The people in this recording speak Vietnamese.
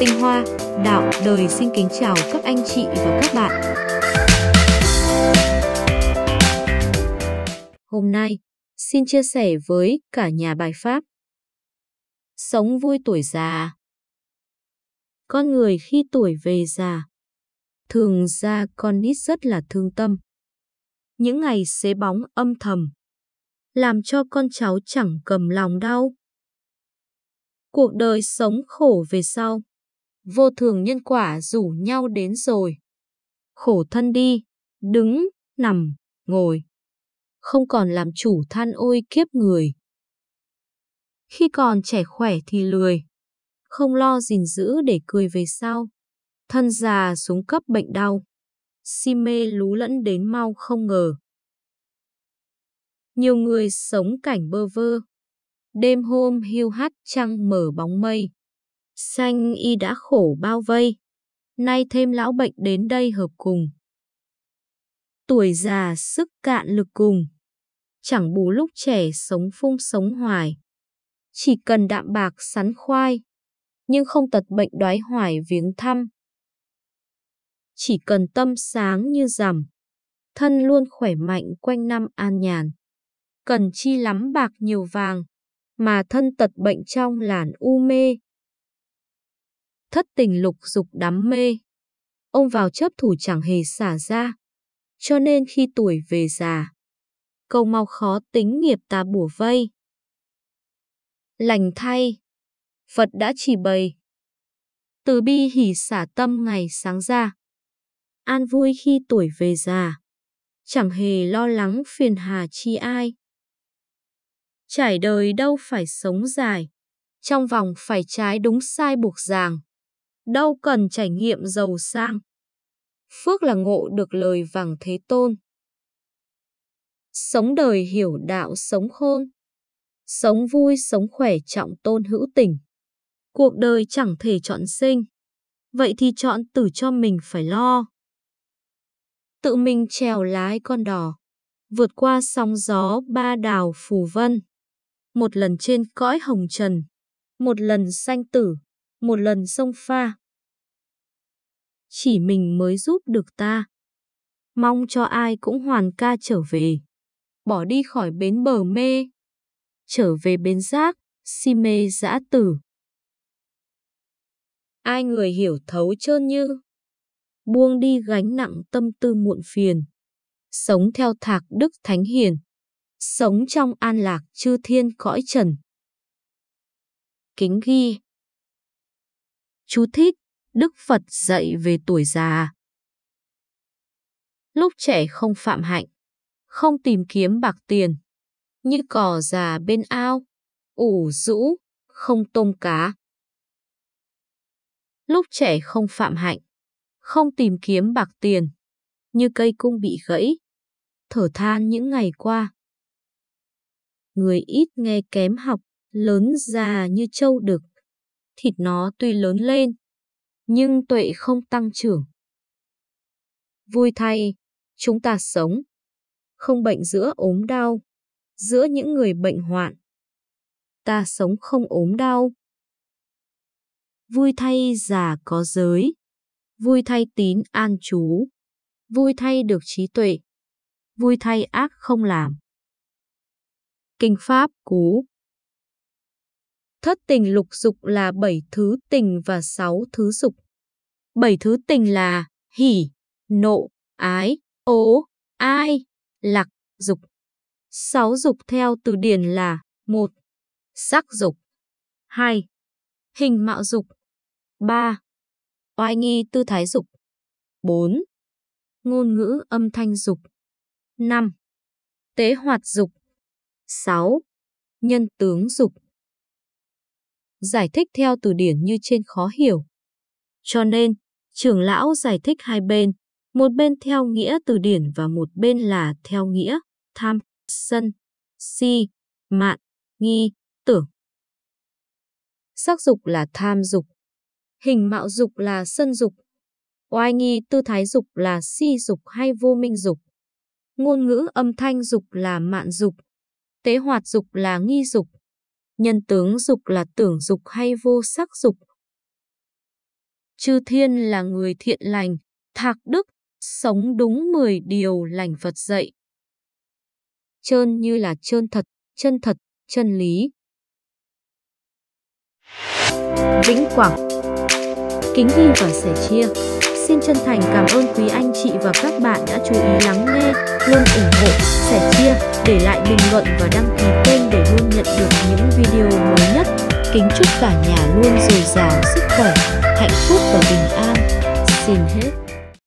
Tinh Hoa, Đạo, Đời xin kính chào các anh chị và các bạn. Hôm nay, xin chia sẻ với cả nhà bài Pháp. Sống vui tuổi già Con người khi tuổi về già, thường ra con nít rất là thương tâm. Những ngày xế bóng âm thầm, làm cho con cháu chẳng cầm lòng đau cuộc đời sống khổ về sau. Vô thường nhân quả rủ nhau đến rồi. Khổ thân đi, đứng, nằm, ngồi. Không còn làm chủ than ôi kiếp người. Khi còn trẻ khỏe thì lười. Không lo gìn giữ để cười về sau. Thân già xuống cấp bệnh đau. Si mê lú lẫn đến mau không ngờ. Nhiều người sống cảnh bơ vơ, đêm hôm hiu hắt trăng mở bóng mây. Xanh y đã khổ bao vây, nay thêm lão bệnh đến đây hợp cùng. Tuổi già sức cạn lực cùng, chẳng bù lúc trẻ sống phung sống hoài. Chỉ cần đạm bạc sắn khoai, nhưng không tật bệnh đói hoài viếng thăm. Chỉ cần tâm sáng như rằm, thân luôn khỏe mạnh quanh năm an nhàn. Cần chi lắm bạc nhiều vàng, mà thân tật bệnh trong làn u mê. Thất tình lục dục đắm mê. Ông vào chấp thủ chẳng hề xả ra. Cho nên khi tuổi về già, cầu mau khó tính nghiệp ta bủa vây. Lành thay, Phật đã chỉ bày. Từ bi hỉ xả tâm ngày sáng ra. An vui khi tuổi về già. Chẳng hề lo lắng phiền hà chi ai. Trải đời đâu phải sống dài. Trong vòng phải trái đúng sai buộc ràng. Đâu cần trải nghiệm giàu sang. Phước là ngộ được lời vàng thế tôn. Sống đời hiểu đạo sống khôn. Sống vui sống khỏe trọng tôn hữu tình. Cuộc đời chẳng thể chọn sinh. Vậy thì chọn tử cho mình phải lo. Tự mình trèo lái con đò. Vượt qua sóng gió ba Đào phù vân một lần trên cõi hồng trần, một lần sanh tử, một lần sông pha. Chỉ mình mới giúp được ta. Mong cho ai cũng hoàn ca trở về. Bỏ đi khỏi bến bờ mê. Trở về bến giác, si mê dã tử. Ai người hiểu thấu trơn như. Buông đi gánh nặng tâm tư muộn phiền. Sống theo thạc đức thánh hiền sống trong an lạc chư thiên cõi trần. Kính ghi Chú thích, Đức Phật dạy về tuổi già. Lúc trẻ không phạm hạnh, không tìm kiếm bạc tiền, như cỏ già bên ao, ủ rũ, không tôm cá. Lúc trẻ không phạm hạnh, không tìm kiếm bạc tiền, như cây cung bị gãy, thở than những ngày qua người ít nghe kém học, lớn già như trâu đực. Thịt nó tuy lớn lên, nhưng tuệ không tăng trưởng. Vui thay, chúng ta sống, không bệnh giữa ốm đau, giữa những người bệnh hoạn. Ta sống không ốm đau. Vui thay già có giới, vui thay tín an chú, vui thay được trí tuệ, vui thay ác không làm. Kinh Pháp Cú Thất tình lục dục là bảy thứ tình và sáu thứ dục. Bảy thứ tình là hỉ, nộ, ái, ố, ai, lạc, dục. Sáu dục theo từ điển là một Sắc dục hai Hình mạo dục ba Oai nghi tư thái dục bốn Ngôn ngữ âm thanh dục năm Tế hoạt dục 6. Nhân tướng dục Giải thích theo từ điển như trên khó hiểu. Cho nên, trưởng lão giải thích hai bên, một bên theo nghĩa từ điển và một bên là theo nghĩa tham, sân, si, mạn, nghi, tưởng. Sắc dục là tham dục, hình mạo dục là sân dục, oai nghi tư thái dục là si dục hay vô minh dục, ngôn ngữ âm thanh dục là mạn dục, Tế hoạt dục là nghi dục, nhân tướng dục là tưởng dục hay vô sắc dục. Chư thiên là người thiện lành, thạc đức, sống đúng 10 điều lành Phật dạy. Trơn như là trơn thật, chân thật, chân lý. Vĩnh Quảng Kính ghi và sẻ chia Xin chân thành cảm ơn quý anh chị và các bạn đã chú ý lắng nghe, luôn ủng hộ, sẻ chia, để lại bình luận và đăng ký kênh để luôn nhận được những video mới nhất. Kính chúc cả nhà luôn dồi dào sức khỏe, hạnh phúc và bình an. Xin hết.